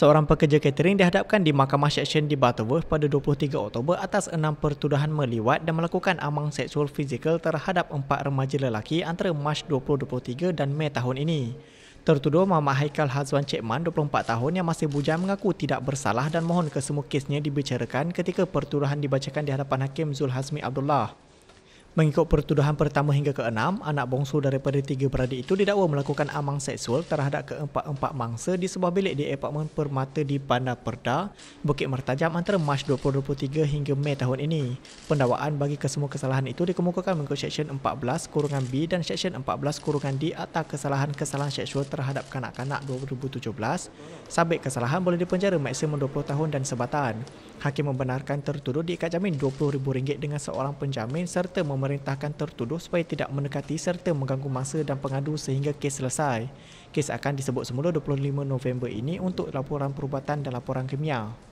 seorang pekerja catering dihadapkan di Mahkamah Seksyen di Butterworth pada 23 Oktober atas enam pertuduhan meliwat dan melakukan amang seksual fizikal terhadap empat remaja lelaki antara Mac 2023 dan Mei tahun ini. Tertuduh Mama Haikal Hazwan Cekman, 24 tahun yang masih bujang mengaku tidak bersalah dan mohon kesemua kesnya dibicarakan ketika pertuduhan dibacakan di hadapan Hakim Zul Hazmi Abdullah. Mengikut pertuduhan pertama hingga ke-6, anak bongsu daripada tiga beradik itu didakwa melakukan amang seksual terhadap keempat-empat mangsa di sebuah bilik di apartmen permata di Bandar Perda, Bukit Mertajam antara Mac 2023 hingga Mei tahun ini. Pendakwaan bagi kesemua kesalahan itu dikemukakan mengikut Seksyen 14 kurungan B dan Seksyen 14 kurungan D atas Kesalahan-Kesalahan Seksual terhadap Kanak-Kanak 2017. Sabit kesalahan boleh dipenjara maksimum 20 tahun dan sebatan. Hakim membenarkan tertuduh diikat jamin RM20,000 dengan seorang penjamin serta mem- memerintahkan tertuduh supaya tidak mendekati serta mengganggu masa dan pengadu sehingga kes selesai. Kes akan disebut semula 25 November ini untuk laporan perubatan dan laporan kimia.